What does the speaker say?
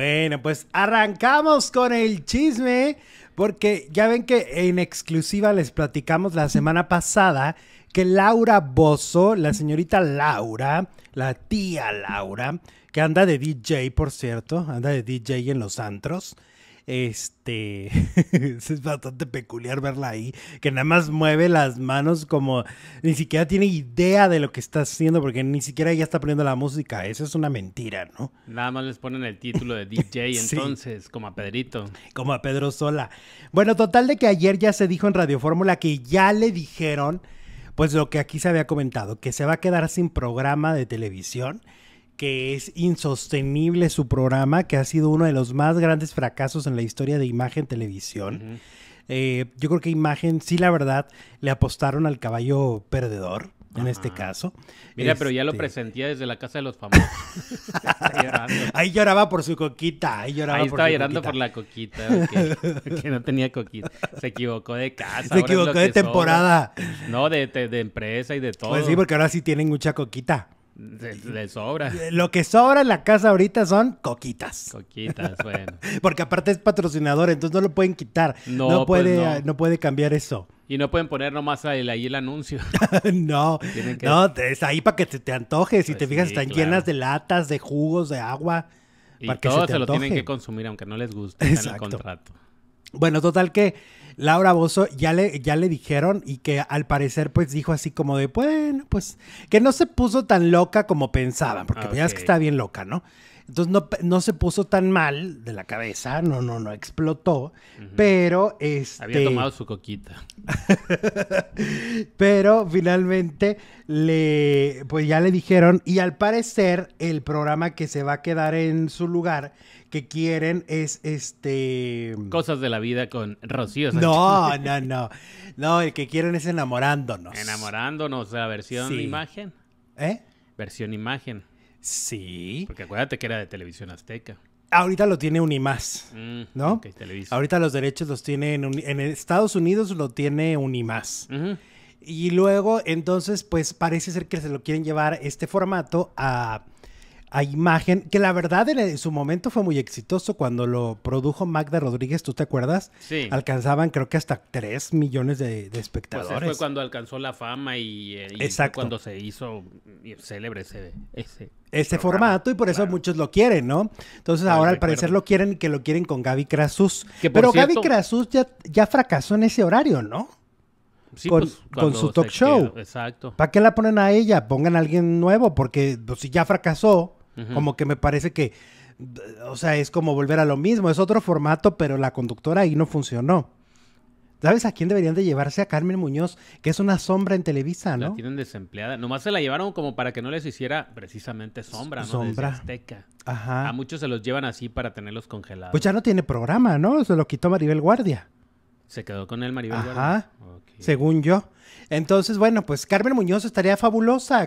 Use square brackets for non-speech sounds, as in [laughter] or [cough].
Bueno, pues arrancamos con el chisme, porque ya ven que en exclusiva les platicamos la semana pasada que Laura Bozo, la señorita Laura, la tía Laura, que anda de DJ, por cierto, anda de DJ en los antros, este [laughs] es bastante peculiar verla ahí, que nada más mueve las manos como ni siquiera tiene idea de lo que está haciendo, porque ni siquiera ella está poniendo la música. Eso es una mentira, ¿no? Nada más les ponen el título de DJ, [laughs] entonces, como a Pedrito. Como a Pedro Sola. Bueno, total de que ayer ya se dijo en Radio Fórmula que ya le dijeron, pues lo que aquí se había comentado, que se va a quedar sin programa de televisión que es insostenible su programa, que ha sido uno de los más grandes fracasos en la historia de imagen televisión. Eh, yo creo que imagen, sí, la verdad, le apostaron al caballo perdedor. En este caso. Mira, pero ya lo este, presentía desde la casa de los famosos. [laughs] ahí lloraba por su coquita. Ahí lloraba ahí estaba llorando por la coquita. [laughs] que no tenía coquita. Se equivocó de casa. Se equivocó de temporada. No, de, de, empresa y de todo. Pues sí, porque ahora sí tienen mucha coquita. Le, sobra. Eh, lo que sobra en la casa ahorita son coquitas. Coquitas, [laughs] bueno. Porque aparte es patrocinador, entonces no lo pueden quitar. No, pues puede, no. puede cambiar eso. Y no pueden poner nomás ahí, el anuncio. [laughs] no, no, es ahí para que te, te antojes. Si pues te fijas, están llenas de latas, de jugos, de agua. Y para se, lo tienen que consumir, aunque no les guste. en el contrato. Bueno, total que Laura Bozo ya le, ya le dijeron y que al parecer pues dijo así como de, bueno, pues que no se puso tan loca como pensaban, porque ah, pues, ya es que está bien loca, ¿no? Entonces no, se puso tan mal de la cabeza, no, no, no explotó, pero este... Había tomado su coquita. [laughs] pero finalmente le, pues ya le dijeron, y al parecer el programa que se va a quedar en su lugar, que quieren es este... Cosas de la vida con Rocío. No, [laughs] no, no. No, el que quieren es enamorándonos. Enamorándonos, la versión imagen. ¿Eh? Versión imagen. Sí. Porque acuérdate que era de televisión azteca. Ahorita lo tiene Unimás, mm, ¿no? Ahorita los derechos los tiene en, Estados Unidos lo tiene Unimás. Y luego, entonces, pues parece ser que se lo quieren llevar este formato a, a imagen, que la verdad en, su momento fue muy exitoso cuando lo produjo Magda Rodríguez, ¿tú te acuerdas? Sí. Alcanzaban creo que hasta 3 millones de, pues, eh, espectadores. fue cuando alcanzó la fama y, eh, cuando se hizo eh, célebre ese, ese, formato y por eso muchos lo quieren, ¿no? Entonces ahora al parecer lo quieren y que lo quieren con Gaby Crasus Pero Gaby Crasus ya, ya fracasó en ese horario, ¿no? con, pues, con, su talk show. exacto. ¿Para qué la ponen a ella? Pongan a alguien nuevo, porque pues, si ya fracasó, como que me parece que, o sea, es como volver a lo mismo, es otro formato, pero la conductora ahí no funcionó. ¿Sabes a quién deberían de llevarse a Carmen Muñoz? Que es una sombra en Televisa, ¿no? La tienen desempleada. Nomás se la llevaron como para que no les hiciera precisamente sombra, ¿no? Sombra. Azteca. A muchos se los llevan así para tenerlos congelados. Pues ya no tiene programa, ¿no? Se lo quitó Maribel Guardia. Se quedó con él Maribel Guardia. Según yo. Entonces, bueno, pues Carmen Muñoz estaría fabulosa.